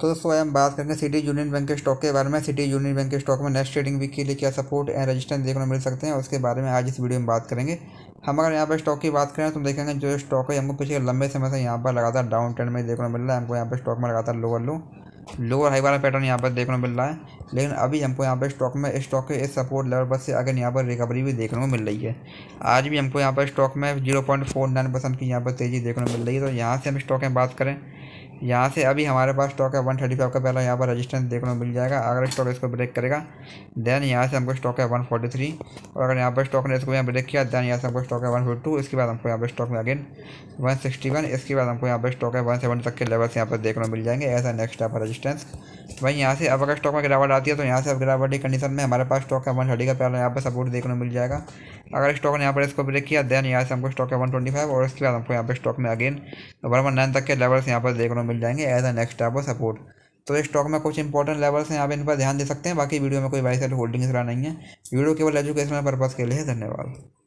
तो दोस्तों हम बात करेंगे सिटी यूनियन बैंक के स्टॉक के बारे में सिटी यूनियन बैंक के स्टॉक में नेक्स्ट ट्रेडिंग वीक के लिए क्या सपोर्ट एंड रेजिस्टेंस देखने को मिल सकते हैं उसके बारे में आज इस वीडियो में बात करेंगे हम अगर यहाँ पर स्टॉक की बात करें तो देखेंगे जो स्टॉक है हमको पिछले लंबे समय से यहाँ पर लगातार डाउन ट्रेंड में देखने को मिल रहा है हमको यहाँ पर स्टॉक में लगातार लोअर लो लोअर हाई वाला पैटर्न यहाँ पर देखने को मिल रहा है लेकिन अभी हमको यहाँ पर स्टॉक में स्टॉक के इस सपोर्ट लेवल पर से अगर यहाँ पर रिकवरी भी देखने को मिल रही है आज भी हमको यहाँ पर स्टॉक में zero point four nine percent की यहाँ पर तेज़ी देखने को मिल रही है तो यहाँ से हम स्टॉक में बात करें यहाँ से अभी हमारे पास स्टॉक है वन थर्टी फाइव का पहला यहाँ पर रजिस्टेंस देखने को मिल जाएगा अगर स्टॉक इसको ब्रेक करेगा देन यहाँ से हमको स्टॉक है वन फोर्टी थ्री और अगर यहाँ पर स्टॉक ने इसको यहाँ ब्रेक किया देन यहाँ से हमको स्टॉक है वन फोर्टी टू इसके बाद हमको यहाँ पर स्टॉक में अगेन वन सिक्सटी वन इसके बाद हमको यहाँ पर स्टॉक है वन सेवन तक के लेवल्स यहाँ पर देखने को मिल जाएंगे ऐसा नेक्स्ट यहाँ पर रजिस्टेंस वहीं यहाँ से अब अगर स्टॉक में गिरावट आती है तो यहाँ से अब गिरावटी कंडीशन में हमारे पास स्टॉक है वन थर्टी का पहले यहाँ पर सपोर्ट देखने मिल जाएगा अगर स्टॉक ने यहाँ पर इसको ब्रेक किया देन यहाँ से हमको स्टॉक है वन ट्वेंटी फाइव और उसके बाद हमको यहाँ पर स्टॉक में अगेन वन वन नाइन तक के लेवल्स यहाँ पर देखने मिल जाएंगे as a next type of support तो इस स्टॉक में कुछ इंपॉर्टेंट लेवल्स हैं आप इन पर ध्यान दे सकते हैं बाकी वीडियो में कोई वाइस सेल होल्डिंग इस नहीं है वीडियो केवल एजुकेशनल पर्पज़ के लिए धन्यवाद